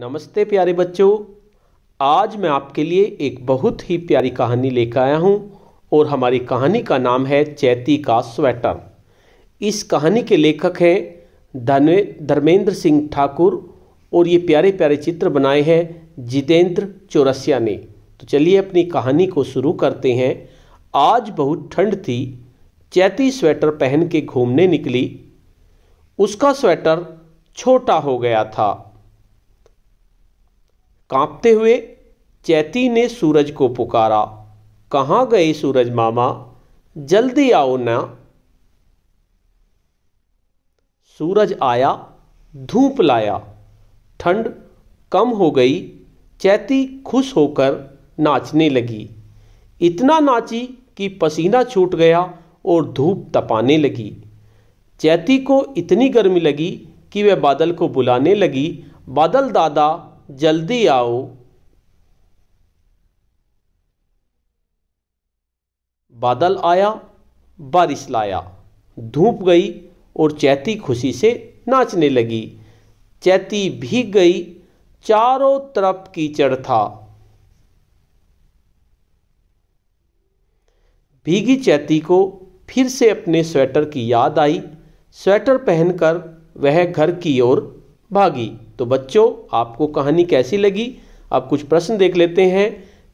नमस्ते प्यारे बच्चों आज मैं आपके लिए एक बहुत ही प्यारी कहानी लेकर आया हूँ और हमारी कहानी का नाम है चैती का स्वेटर इस कहानी के लेखक हैं धने धर्मेंद्र सिंह ठाकुर और ये प्यारे प्यारे चित्र बनाए हैं जितेंद्र चौरसिया ने तो चलिए अपनी कहानी को शुरू करते हैं आज बहुत ठंड थी चैती स्वेटर पहन के घूमने निकली उसका स्वेटर छोटा हो गया था कांपते हुए चैती ने सूरज को पुकारा कहाँ गए सूरज मामा जल्दी आओ ना सूरज आया धूप लाया ठंड कम हो गई चैती खुश होकर नाचने लगी इतना नाची कि पसीना छूट गया और धूप तपाने लगी चैती को इतनी गर्मी लगी कि वह बादल को बुलाने लगी बादल दादा जल्दी आओ बादल आया बारिश लाया धूप गई और चैती खुशी से नाचने लगी चैती भीग गई चारों तरफ कीचड़ था भीगी चैती को फिर से अपने स्वेटर की याद आई स्वेटर पहनकर वह घर की ओर भागी तो बच्चों आपको कहानी कैसी लगी अब कुछ प्रश्न देख लेते हैं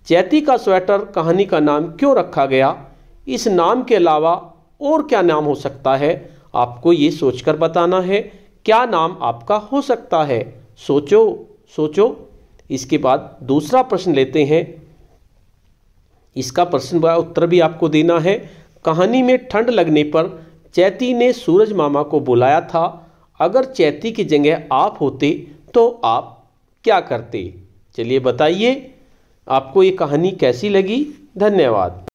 चैती का स्वेटर कहानी का नाम क्यों रखा गया इस नाम के अलावा और क्या नाम हो सकता है आपको ये सोचकर बताना है क्या नाम आपका हो सकता है सोचो सोचो इसके बाद दूसरा प्रश्न लेते हैं इसका प्रश्न का उत्तर भी आपको देना है कहानी में ठंड लगने पर चैती ने सूरज मामा को बुलाया था अगर चैती की जगह आप होते तो आप क्या करते चलिए बताइए आपको ये कहानी कैसी लगी धन्यवाद